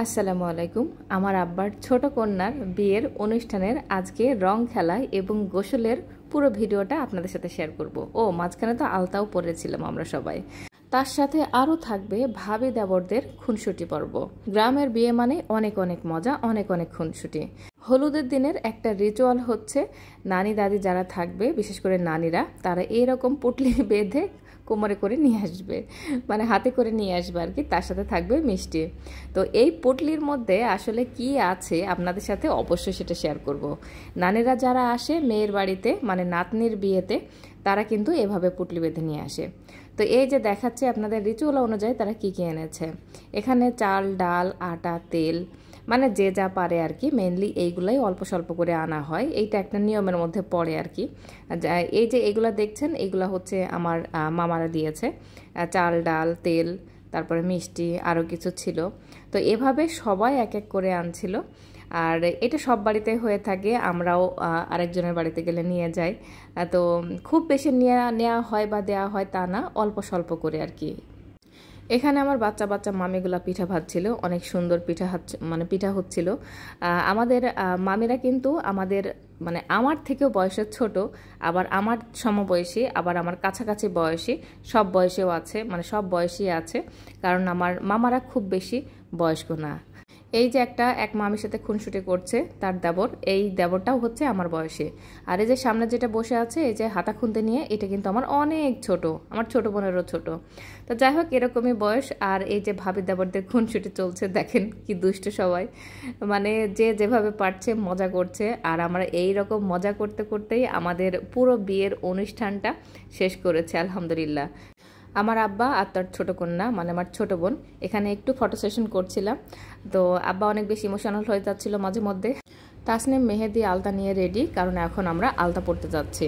আসসালামু আলাইকুম আমার আব্বার ছোট কন্যার বিয়ের অনুষ্ঠানের আজকে রং খেলায় এবং গোসলের পুরো ভিডিওটা আপনাদের সাথে শেয়ার করব ও মাঝখানে তো আলতাও পরেছিলাম আমরা সবাই তার সাথে আরও থাকবে ভাবি দেবরদের খুনসুটি পর্ব গ্রামের বিয়ে মানে অনেক অনেক মজা অনেক অনেক খুনসুটি হলুদের দিনের একটা রিচুয়াল হচ্ছে নানি দাদি যারা থাকবে বিশেষ করে নানিরা তারা এইরকম পুটলি বেঁধে কোমরে করে নিয়ে আসবে মানে হাতে করে নিয়ে আসবে আর কি তার সাথে থাকবে মিষ্টি তো এই পুটলির মধ্যে আসলে কি আছে আপনাদের সাথে অবশ্যই সেটা শেয়ার করব। নানিরা যারা আসে মেয়ের বাড়িতে মানে নাতনির বিয়েতে তারা কিন্তু এভাবে পুটলি বেঁধে নিয়ে আসে তো এই যে দেখাচ্ছে আপনাদের রিচুয়াল অনুযায়ী তারা কী কী এনেছে এখানে চাল ডাল আটা তেল মানে যে যা পারে আর কি মেনলি এইগুলাই অল্প স্বল্প করে আনা হয় এইটা একটা নিয়মের মধ্যে পড়ে আর কি এই যে এগুলা দেখছেন এগুলা হচ্ছে আমার মামারা দিয়েছে চাল ডাল তেল তারপরে মিষ্টি আরও কিছু ছিল তো এভাবে সবাই এক এক করে আনছিল আর এটা সব বাড়িতে হয়ে থাকে আমরাও আরেকজনের বাড়িতে গেলে নিয়ে যাই তো খুব বেশি নিয়ে নেওয়া হয় বা দেওয়া হয় তা না অল্প স্বল্প করে আর কি এখানে আমার বাচ্চা বাচ্চা মামিগুলা পিঠা ভাজছিল অনেক সুন্দর পিঠা মানে পিঠা হচ্ছিল আমাদের মামিরা কিন্তু আমাদের মানে আমার থেকেও বয়সের ছোট আবার আমার সমবয়সী আবার আমার কাছাকাছি বয়সী সব বয়সেও আছে মানে সব বয়সই আছে কারণ আমার মামারা খুব বেশি বয়স্ক না এই যে একটা এক মামির সাথে খুনসুটি করছে তার দেবর এই দেবরটাও হচ্ছে আমার বয়সে আর এই যে সামনে যেটা বসে আছে এই যে হাতা খুনতে নিয়ে এটা কিন্তু আমার অনেক ছোট আমার ছোট বোনেরও ছোট তো যাই হোক এরকমই বয়স আর এই যে ভাবি দেবরদের খুনসুটি চলছে দেখেন কি দুষ্ট সবাই মানে যে যেভাবে পারছে মজা করছে আর আমরা এই রকম মজা করতে করতেই আমাদের পুরো বিয়ের অনুষ্ঠানটা শেষ করেছে আলহামদুলিল্লাহ আমার আব্বা আর তার ছোটো কন্যা মানে আমার ছোটো বোন এখানে একটু ফটো সেশন করছিলাম তো আব্বা অনেক বেশি ইমোশনাল হয়ে যাচ্ছিলো মাঝে মধ্যে তাসনে মেহেদি আলতা নিয়ে রেডি কারণ এখন আমরা আলতা পড়তে যাচ্ছি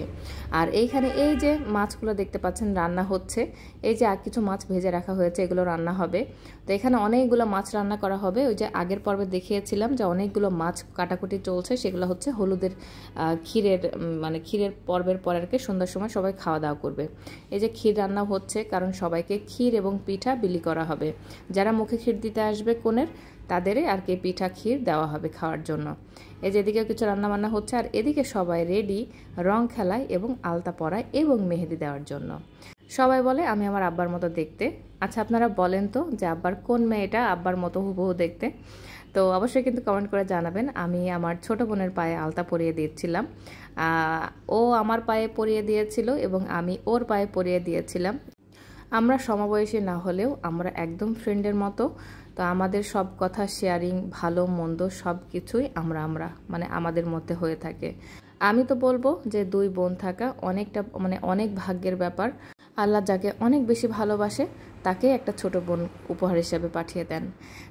আর এইখানে এই যে মাছগুলো দেখতে পাচ্ছেন রান্না হচ্ছে এই যে আর কিছু মাছ ভেজে রাখা হয়েছে এগুলো রান্না হবে তো এখানে অনেকগুলো মাছ রান্না করা হবে ওই যে আগের পর্বে দেখিয়েছিলাম যে অনেকগুলো মাছ কাটাকুটি চলছে সেগুলো হচ্ছে হলুদের ক্ষীরের মানে ক্ষীরের পর্বের পর আর কি সন্ধ্যার সময় সবাই খাওয়া দাওয়া করবে এই যে ক্ষীর রান্না হচ্ছে কারণ সবাইকে ক্ষীর এবং পিঠা বিলি করা হবে যারা মুখে ক্ষীর দিতে আসবে কোনের তাদেরই আর কি পিঠা ক্ষীর দেওয়া হবে খাওয়ার জন্য এই যে এদিকেও কিছু রান্নাবান্না হচ্ছে আর এদিকে সবাই রেডি রং খেলায় এবং আলতা পরায় এবং মেহেদি দেওয়ার জন্য সবাই বলে আমি আমার আব্বার মতো দেখতে আচ্ছা আপনারা বলেন তো যে আব্বার কোন মেয়েটা আব্বার মতো হুবহু দেখতে তো অবশ্যই কিন্তু কমেন্ট করে জানাবেন আমি আমার ছোট বোনের পায়ে আলতা পরিয়ে দিয়েছিলাম ও আমার পায়ে পরিয়ে দিয়েছিল এবং আমি ওর পায়ে পরিয়ে দিয়েছিলাম আমরা সমবয়সী না হলেও আমরা একদম ফ্রেন্ডের মতো তো আমাদের সব কথা শেয়ারিং ভালো মন্দ সব কিছুই আমরা আমরা মানে আমাদের মধ্যে হয়ে থাকে আমি তো বলবো যে দুই বোন থাকা অনেকটা মানে অনেক ভাগ্যের ব্যাপার আল্লাহ যাকে অনেক বেশি ভালোবাসে তাকে একটা ছোট বোন উপহার হিসাবে পাঠিয়ে দেন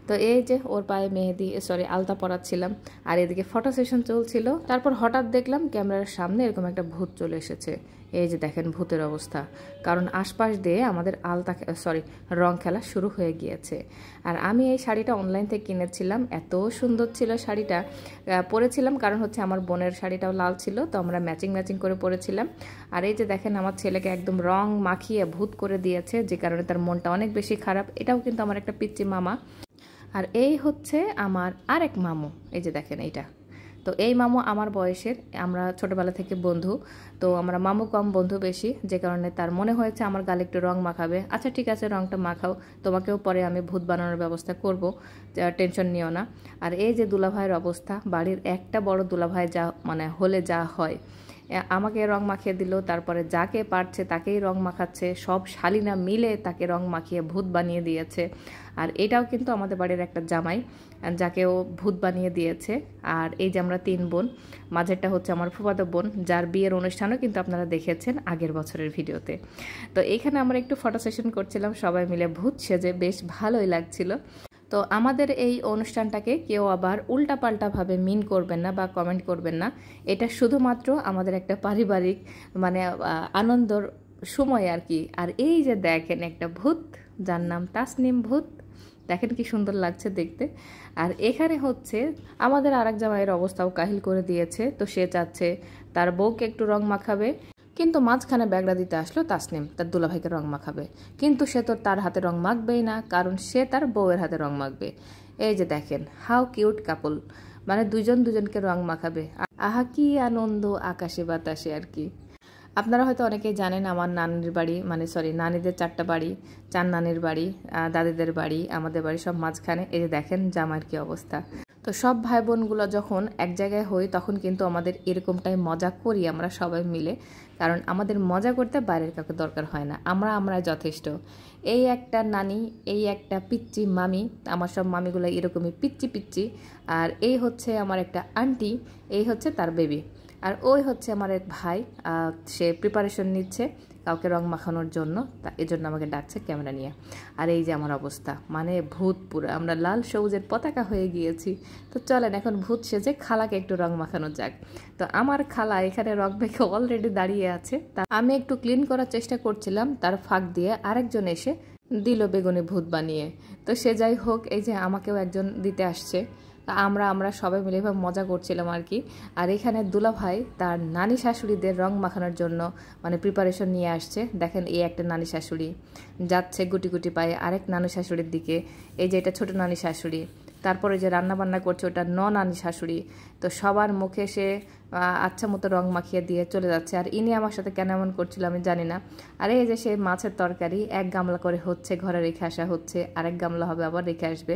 তো এই যে ওর পায়ে মেহেদি সরি আলতা পরাচ্ছিলাম আর এদিকে ফটো সেশন চলছিল তারপর হঠাৎ দেখলাম ক্যামেরার সামনে এরকম একটা ভূত চলে এসেছে এই যে দেখেন ভূতের অবস্থা কারণ আশপাশ দিয়ে আমাদের আলতা সরি রং খেলা শুরু হয়ে গিয়েছে আর আমি এই শাড়িটা অনলাইন থেকে কিনেছিলাম এত সুন্দর ছিল শাড়িটা পরেছিলাম কারণ হচ্ছে আমার বোনের শাড়িটাও লাল ছিল তো আমরা ম্যাচিং ম্যাচিং করে পরেছিলাম আর এই যে দেখেন আমার ছেলেকে একদম রং মাখিয়ে ভূত করে দিয়েছে যে কারণে তার মন মনটা অনেক বেশি খারাপ এটাও কিন্তু আমার একটা পিচ্চি মামা আর এই হচ্ছে আমার আরেক মামু এই যে দেখেন এইটা তো এই মামু আমার বয়সের আমরা ছোটোবেলা থেকে বন্ধু তো আমরা মামু কম বন্ধু বেশি যে কারণে তার মনে হয়েছে আমার গালে একটু রং মাখাবে আচ্ছা ঠিক আছে রংটা মাখাও তোমাকেও পরে আমি ভূত বানানোর ব্যবস্থা করব টেনশন নিও না আর এই যে দুলাভাইয়ের অবস্থা বাড়ির একটা বড় দুলাভাই যা মানে হলে যা হয় আমাকে রং মাখিয়ে দিল তারপরে যাকে পারছে তাকেই রং মাখাচ্ছে সব শালিনা মিলে তাকে রং মাখিয়ে ভূত বানিয়ে দিয়েছে আর এটাও কিন্তু আমাদের বাড়ির একটা জামাই যাকে ও ভূত বানিয়ে দিয়েছে আর এই যে আমরা তিন বোন মাঝেরটা হচ্ছে আমার ফুফাদো বোন যার বিয়ের অনুষ্ঠানও কিন্তু আপনারা দেখেছেন আগের বছরের ভিডিওতে তো এখানে আমরা একটু ফটো সেশন করছিলাম সবাই মিলে ভূত সেজে বেশ ভালোই লাগছিল তো আমাদের এই অনুষ্ঠানটাকে কেউ আবার উল্টাপাল্টাভাবে মিন করবেন না বা কমেন্ট করবেন না এটা শুধুমাত্র আমাদের একটা পারিবারিক মানে আনন্দর সময় আর কি আর এই যে দেখেন একটা ভূত যার নাম তাসনিম ভূত দেখেন কি সুন্দর লাগছে দেখতে আর এখানে হচ্ছে আমাদের আর এক জামাইয়ের অবস্থাও কাহিল করে দিয়েছে তো সে চাচ্ছে তার বউকে একটু রং মাখাবে কিন্তু মাঝখানে ব্যাগড়া দিতে আসলো তাসনিম তার দুলাভাইকে রং মাখাবে কিন্তু সে তো তার হাতে রং মাখবেই না কারণ সে তার বউয়ের হাতে রং মাখবে এই যে দেখেন হাউ কিউট কাপল মানে দুজন দুজনকে রং মাখাবে আহা কি আনন্দ আকাশে বাতাসে আর কি আপনারা হয়তো অনেকেই জানেন আমার নানির বাড়ি মানে সরি নানিদের চারটা বাড়ি চার নানির বাড়ি দাদিদের বাড়ি আমাদের বাড়ি সব মাঝখানে এই যে দেখেন জামার কি অবস্থা তো সব ভাই বোনগুলো যখন এক জায়গায় হই তখন কিন্তু আমাদের এরকমটাই মজা করি আমরা সবাই মিলে কারণ আমাদের মজা করতে বাইরের কাউকে দরকার হয় না আমরা আমরা যথেষ্ট এই একটা নানি এই একটা পিচ্চি মামি আমার সব মামিগুলো এরকমই পিচ্চি পিচ্চি আর এই হচ্ছে আমার একটা আন্টি এই হচ্ছে তার বেবি আর ওই হচ্ছে আমার এক ভাই সে প্রিপারেশন নিচ্ছে কাউকে রং মাখানোর জন্য তা এজন্য আমাকে ডাকছে ক্যামেরা নিয়ে আর এই যে আমার অবস্থা মানে ভূত পুরো আমরা লাল সবুজের পতাকা হয়ে গিয়েছি তো চলেন এখন ভূত সেজে খালাকে একটু রং মাখানো যাক তো আমার খালা এখানে রং মেখে অলরেডি দাঁড়িয়ে আছে তা আমি একটু ক্লিন করার চেষ্টা করছিলাম তার ফাঁক দিয়ে আরেকজন এসে দিল বেগুনে ভূত বানিয়ে তো সে যাই হোক এই যে আমাকেও একজন দিতে আসছে আমরা আমরা সবাই মিলে এভাবে মজা করছিলাম আর কি আর এখানে দুলাভাই তার নানি শাশুড়িদের রং মাখানোর জন্য মানে প্রিপারেশন নিয়ে আসছে দেখেন এই একটা নানি শাশুড়ি যাচ্ছে গুটি গুটি পায়ে আরেক নানু শাশুড়ির দিকে এই যে এটা ছোট নানি শাশুড়ি তারপরে যে রান্না বান্না করছে ওটা ন নানি শাশুড়ি তো সবার মুখে সে আচ্ছা মতো রং মাখিয়ে দিয়ে চলে যাচ্ছে আর ইনি আমার সাথে কেন এমন করছিল আমি জানি না আর এই যে সে মাছের তরকারি এক গামলা করে হচ্ছে ঘরে রেখে আসা হচ্ছে আরেক গামলা হবে আবার রেখে আসবে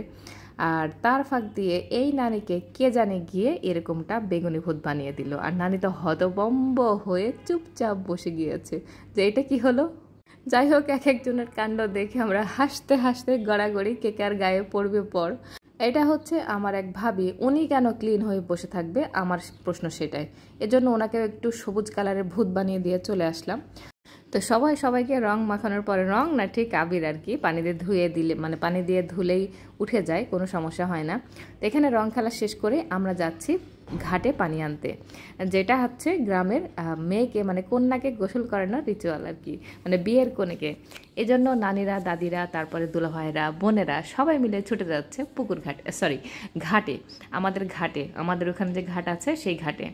আর তার ফাঁক দিয়ে এই নানিকে কে জানে গিয়ে এরকমটা বেগুনি ভূত বানিয়ে দিল আর নানি তো হতবম্ব হয়ে চুপচাপ বসে গিয়েছে যে এটা কি হলো যাই হোক এক একজনের কাণ্ড দেখে আমরা হাসতে হাসতে গড়াগড়ি কেকার গায়ে পড়বে পর এটা হচ্ছে আমার এক ভাবি উনি কেন ক্লিন হয়ে বসে থাকবে আমার প্রশ্ন সেটাই এজন্য ওনাকে একটু সবুজ কালারের ভূত বানিয়ে দিয়ে চলে আসলাম তো সবাই সবাইকে রং মাখানোর পরে রং না ঠিক আবির আর কি পানি দিয়ে ধুয়ে দিলে মানে পানি দিয়ে ধুলেই উঠে যায় কোনো সমস্যা হয় না তো এখানে রং খেলা শেষ করে আমরা যাচ্ছি ঘাটে পানি আনতে যেটা হচ্ছে গ্রামের মেয়েকে মানে কন্যাকে গোসল করানোর রিচুয়াল আর কি মানে বিয়ের কনেকে এজন্য নানিরা দাদিরা তারপরে দুলাভাইরা বোনেরা সবাই মিলে ছুটে যাচ্ছে পুকুর ঘাট সরি ঘাটে আমাদের ঘাটে আমাদের ওখানে যে ঘাট আছে সেই ঘাটে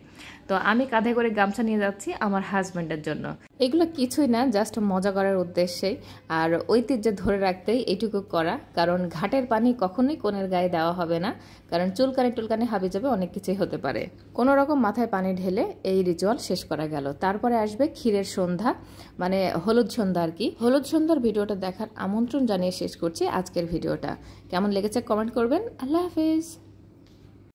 তো আমি কাঁধে করে গামছা নিয়ে যাচ্ছি আমার হাজব্যান্ডের জন্য এগুলো কিছুই না জাস্ট মজা করার উদ্দেশ্যে আর ঐতিহ্য ধরে রাখতেই এইটুকু করা কারণ ঘাটের পানি কখনোই কোনের গায়ে দেওয়া হবে না কারণ চুলকানি টুলকানি হাবি যাবে অনেক কিছুই হতে পারে কোনো রকম মাথায় পানি ঢেলে এই রিচুয়াল শেষ করা গেল তারপরে আসবে ক্ষীরের সন্ধ্যা মানে হলুদ সন্ধ্যা আর কি হলুদ সন্ধ্যা সুন্দর ভিডিওটা দেখার আমন্ত্রণ জানিয়ে শেষ করছি আজকের ভিডিওটা কেমন লেগেছে কমেন্ট করবেন আল্লাহ হাফেজ